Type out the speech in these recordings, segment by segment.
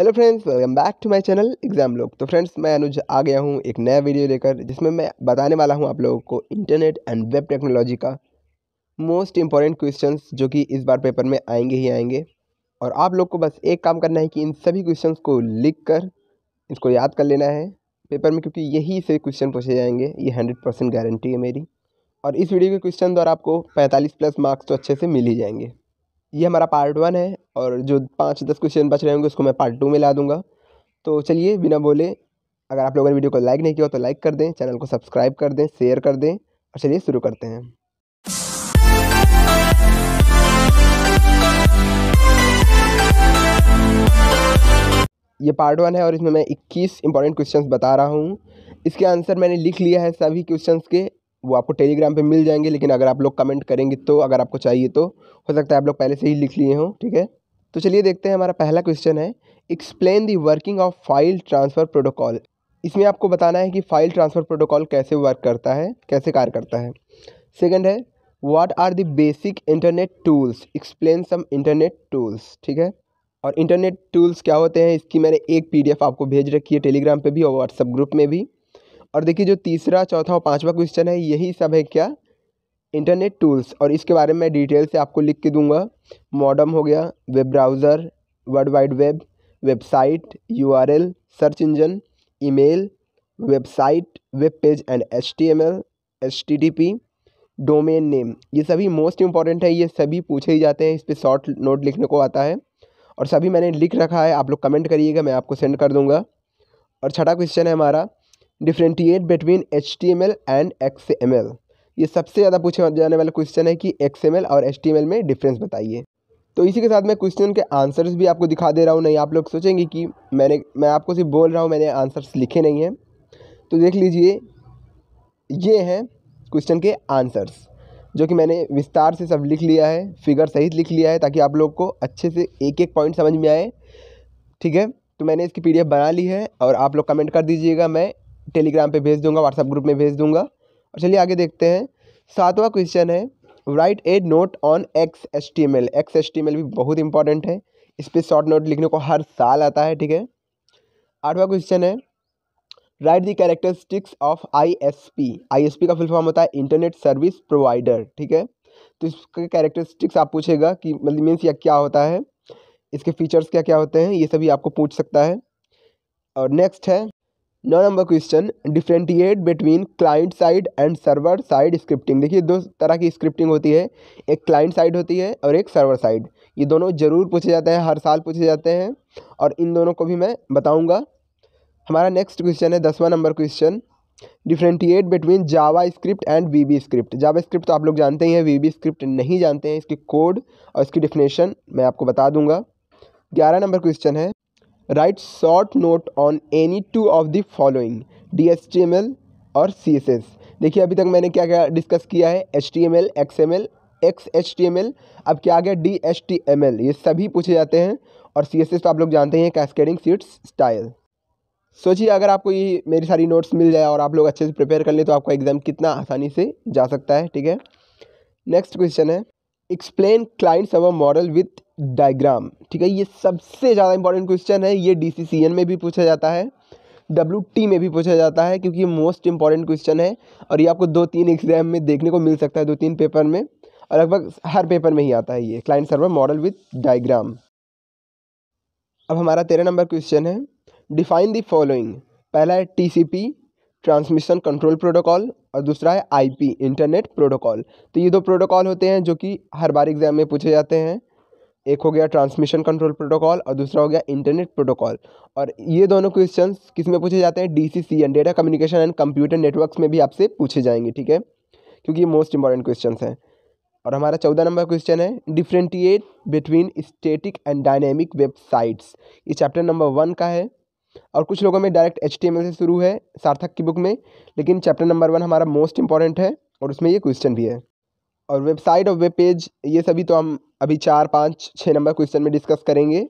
hello friends welcome back to my channel exam लोग तो friends मैं अनुज आ गया हूँ एक नया वीडियो लेकर जिसमें मैं बताने वाला हूँ आप लोगों को इंटरनेट एंड वेब टेक्नोलॉजी का मोस्ट इंपॉर्टेंट क्वेश्चंस जो कि इस बार पेपर में आएंगे ही आएंगे और आप लोग को बस एक काम करना है कि इन सभी क्वेश्चन को लिख कर इसको याद कर लेना है पेपर में क्योंकि यही से क्वेश्चन पूछे जाएंगे ये हंड्रेड परसेंट गारंटी है मेरी और इस वीडियो के क्वेश्चन द्वारा आपको पैंतालीस प्लस मार्क्स तो अच्छे से मिल ही जाएंगे ये हमारा पार्ट वन है और जो पाँच दस क्वेश्चन बच रहे होंगे उसको मैं पार्ट टू में ला दूंगा तो चलिए बिना बोले अगर आप लोगों ने वीडियो को लाइक नहीं किया तो लाइक कर दें चैनल को सब्सक्राइब कर दें शेयर कर दें और चलिए शुरू करते हैं ये पार्ट वन है और इसमें मैं 21 इंपॉर्टेंट क्वेश्चंस बता रहा हूँ इसके आंसर मैंने लिख लिया है सभी क्वेश्चंस के वो आपको टेलीग्राम पे मिल जाएंगे लेकिन अगर आप लोग कमेंट करेंगे तो अगर आपको चाहिए तो हो सकता है आप लोग पहले से ही लिख लिए हों ठीक है तो चलिए देखते हैं हमारा पहला क्वेश्चन है explain the working of file transfer protocol इसमें आपको बताना है कि फाइल ट्रांसफ़र प्रोटोकॉल कैसे वर्क करता है कैसे कार्य करता है सेकेंड है what are the basic internet tools explain some internet tools ठीक है और इंटरनेट टूल्स क्या होते हैं इसकी मैंने एक पीडीएफ आपको भेज रखी है टेलीग्राम पे भी और व्हाट्सअप ग्रुप में भी और देखिए जो तीसरा चौथा और पाँचवा क्वेश्चन है यही सब है क्या इंटरनेट टूल्स और इसके बारे में डिटेल से आपको लिख के दूंगा मॉडम हो गया web browser world wide web website URL search engine email website web page and H T M L H T T P domain name ये सभी मोस्ट इंपॉर्टेंट है ये सभी पूछे ही जाते हैं इस पर शॉर्ट नोट लिखने को आता है और सभी मैंने लिख रखा है आप लोग कमेंट करिएगा मैं आपको सेंड कर दूंगा और छठा क्वेश्चन है हमारा differentiate between H T M L and X M L ये सबसे ज़्यादा पूछे जाने वाला क्वेश्चन है कि एक्स एम एल और एच टी एम एल में डिफरेंस बताइए तो इसी के साथ मैं क्वेश्चन के आंसर्स भी आपको दिखा दे रहा हूँ नहीं आप लोग सोचेंगे कि मैंने मैं आपको सिर्फ बोल रहा हूँ मैंने आंसर्स लिखे नहीं हैं तो देख लीजिए ये हैं क्वेश्चन के आंसर्स जो कि मैंने विस्तार से सब लिख लिया है फिगर सहित लिख लिया है ताकि आप लोग को अच्छे से एक एक पॉइंट समझ में आए ठीक है तो मैंने इसकी पीडीएफ बना ली है और आप लोग कमेंट कर दीजिएगा मैं टेलीग्राम पे भेज दूंगा व्हाट्सएप ग्रुप में भेज दूंगा और चलिए आगे देखते हैं सातवां क्वेश्चन है write a note on X S T M L X S T M L भी बहुत इंपॉर्टेंट है इस पर शॉर्ट नोट लिखने को हर साल आता है ठीक है आठवां क्वेश्चन है write the characteristics of I S P I S P का फुल फॉर्म होता है इंटरनेट सर्विस प्रोवाइडर ठीक है तो इसके कैरेक्टरिस्टिक्स आप पूछेगा कि मतलब मीन्स या क्या होता है इसके फीचर्स क्या क्या होते हैं ये सभी आपको पूछ सकता है और नेक्स्ट है नौ नंबर question differentiate between client side and server side scripting देखिए दो तरह की स्क्रिप्टिंग होती है एक क्लाइंट साइड होती है और एक सर्वर साइड ये दोनों जरूर पूछे जाते हैं हर साल पूछे जाते हैं और इन दोनों को भी मैं बताऊंगा हमारा नेक्स्ट क्वेश्चन है दसवां number question differentiate between JavaScript and V B script JavaScript तो आप लोग जानते ही हैं वी बी स्क्रिप्ट नहीं जानते हैं इसकी कोड और इसकी डिफिनेशन मैं आपको बता दूंगा ग्यारह नंबर क्वेश्चन है write short note on any two of the following D S T M L और सी एस एस देखिए अभी तक मैंने क्या क्या डिस्कस किया है H T M L X M L X H T M L अब क्या आ गया D H T M L ये सभी पूछे जाते हैं और सी एस एस तो आप लोग जानते हैं कैस्केडिंग सीट्स स्टाइल सोचिए अगर आपको ये मेरी सारी नोट्स मिल जाए और आप लोग अच्छे से प्रिपेयर कर लें तो आपका एग्ज़ाम कितना आसानी से जा सकता है ठीक है नेक्स्ट क्वेश्चन है explain client server model with diagram ठीक है ये सबसे ज़्यादा इंपॉर्टेंट क्वेश्चन है ये डी में भी पूछा जाता है डब्ल्यू टी में भी पूछा जाता है क्योंकि ये मोस्ट इंपॉर्टेंट क्वेश्चन है और ये आपको दो तीन एग्जाम में देखने को मिल सकता है दो तीन पेपर में और लगभग हर पेपर में ही आता है ये client server model with diagram अब हमारा तेरह नंबर क्वेश्चन है डिफाइन दी फॉलोइंग पहला है पी ट्रांसमिशन कंट्रोल प्रोटोकॉल और दूसरा है आईपी इंटरनेट प्रोटोकॉल तो ये दो प्रोटोकॉल होते हैं जो कि हर बार एग्जाम में पूछे जाते हैं एक हो गया ट्रांसमिशन कंट्रोल प्रोटोकॉल और दूसरा हो गया इंटरनेट प्रोटोकॉल और ये दोनों क्वेश्चन किस में पूछे जाते हैं D C C and data communication and computer network में भी आपसे पूछे जाएंगे ठीक है क्योंकि ये मोस्ट इंपॉर्टेंट क्वेश्चन हैं और हमारा चौदह नंबर क्वेश्चन है differentiate between static and dynamic websites ये चैप्टर नंबर वन का है और कुछ लोगों में डायरेक्ट एच से शुरू है सार्थक की बुक में लेकिन चैप्टर नंबर वन हमारा मोस्ट इंपॉर्टेंट है और उसमें ये क्वेश्चन भी है और वेबसाइट और वेब पेज ये सभी तो हम अभी चार पाँच छः नंबर क्वेश्चन में डिस्कस करेंगे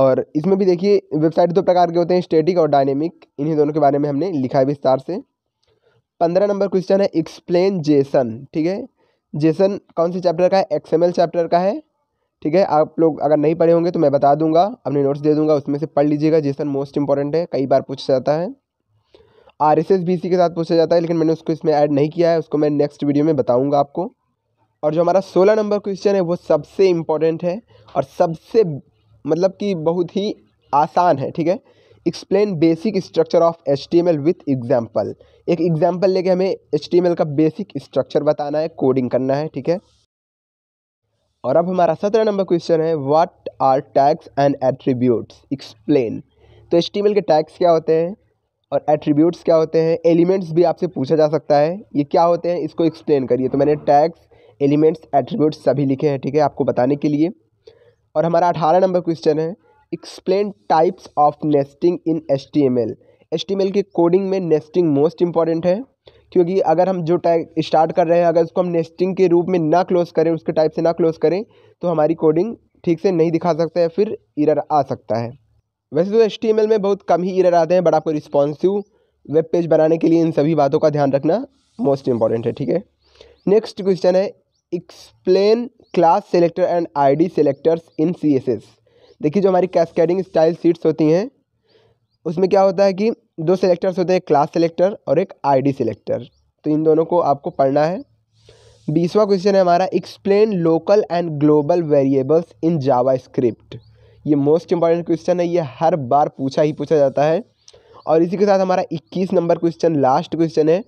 और इसमें भी देखिए वेबसाइट दो प्रकार के होते हैं स्टेटिक और डायनेमिक इन्हीं दोनों के बारे में हमने लिखा है विस्तार से पंद्रह नंबर क्वेश्चन है एक्सप्लेन जेसन ठीक है जेसन कौन से चैप्टर का है एक्सएमएल चैप्टर का है ठीक है आप लोग अगर नहीं पढ़े होंगे तो मैं बता दूंगा अपने नोट्स दे दूंगा उसमें से पढ़ लीजिएगा जेसन मोस्ट इंपॉर्टेंट है कई बार पूछा जाता है R S S B C के साथ पूछा जाता है लेकिन मैंने उसको इसमें ऐड नहीं किया है उसको मैं नेक्स्ट वीडियो में बताऊँगा आपको और जो हमारा सोलह नंबर क्वेश्चन है वो सबसे इम्पोर्टेंट है और सबसे मतलब कि बहुत ही आसान है ठीक है explain basic structure of H T M L with example एक एग्जाम्पल लेके हमें एच टी एम एल का बेसिक स्ट्रक्चर बताना है कोडिंग करना है ठीक है और अब हमारा सत्रह नंबर क्वेश्चन है what are tags and attributes explain तो एच टी एम एल के टैग्स क्या होते हैं और एट्रीब्यूट्स क्या होते हैं एलिमेंट्स भी आपसे पूछा जा सकता है ये क्या होते हैं इसको एक्सप्लेन करिए तो मैंने टैग्स एलिमेंट्स एट्रीब्यूट्स सभी लिखे हैं ठीक है आपको बताने के लिए और हमारा अठारह नंबर क्वेश्चन है explain types of nesting in H T M L H T M L के कोडिंग में नेस्टिंग मोस्ट इंपॉर्टेंट है क्योंकि अगर हम जो टैग स्टार्ट कर रहे हैं अगर उसको हम नेस्टिंग के रूप में ना क्लोज करें उसके टाइप से ना क्लोज करें तो हमारी कोडिंग ठीक से नहीं दिखा सकते या फिर इरर आ सकता है वैसे तो एच में बहुत कम ही इरर आते हैं बट आपको रिस्पॉन्सिव वेब पेज बनाने के लिए इन सभी बातों का ध्यान रखना मोस्ट इम्पॉर्टेंट है ठीक है नेक्स्ट क्वेश्चन है explain class selector and ID selectors in CSS देखिए जो हमारी कैस्केडिंग स्टाइल सीट्स होती हैं उसमें क्या होता है कि दो सेलेक्टर्स होते हैं क्लास सेलेक्टर और एक आईडी सेलेक्टर तो इन दोनों को आपको पढ़ना है बीसवा क्वेश्चन है हमारा explain local and global variables in JavaScript ये मोस्ट इंपॉर्टेंट क्वेश्चन है ये हर बार पूछा ही पूछा जाता है और इसी के साथ हमारा इक्कीस नंबर क्वेश्चन लास्ट क्वेश्चन है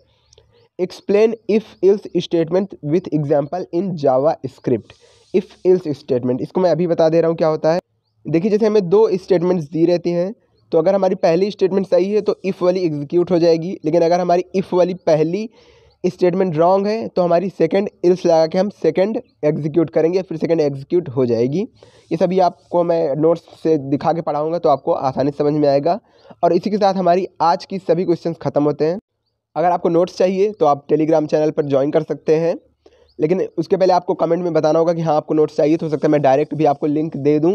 explain if else statement with example in JavaScript if else statement इसको मैं अभी बता दे रहा हूँ क्या होता है देखिए जैसे हमें दो स्टेटमेंट्स दी रहती हैं तो अगर हमारी पहली स्टेटमेंट सही है तो इफ़ वाली एग्जीक्यूट हो जाएगी लेकिन अगर हमारी इफ़ वाली पहली स्टेटमेंट रॉन्ग है तो हमारी सेकंड इल्स लगा के हम सेकंड एग्जीक्यूट करेंगे फिर सेकंड एग्जीक्यूट हो जाएगी ये सभी आपको मैं नोट्स से दिखा के पढ़ाऊँगा तो आपको आसानी समझ में आएगा और इसी के साथ हमारी आज की सभी क्वेश्चन ख़त्म होते हैं अगर आपको नोट्स चाहिए तो आप टेलीग्राम चैनल पर ज्वाइन कर सकते हैं लेकिन उसके पहले आपको कमेंट में बताना होगा कि हाँ आपको नोट्स चाहिए तो हो सकता है मैं डायरेक्ट भी आपको लिंक दे दूँ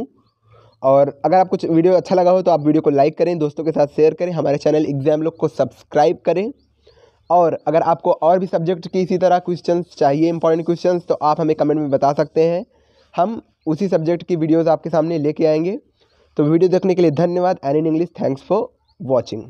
और अगर आप कुछ वीडियो अच्छा लगा हो तो आप वीडियो को लाइक करें दोस्तों के साथ शेयर करें हमारे चैनल एग्ज़ाम लोग को सब्सक्राइब करें और अगर आपको और भी सब्जेक्ट की इसी तरह क्वेश्चन चाहिए इंपॉर्टेंट क्वेश्चन तो आप हमें कमेंट में बता सकते हैं हम उसी सब्जेक्ट की वीडियोज़ आपके सामने लेके आएंगे तो वीडियो देखने के लिए धन्यवाद and in English thanks for watching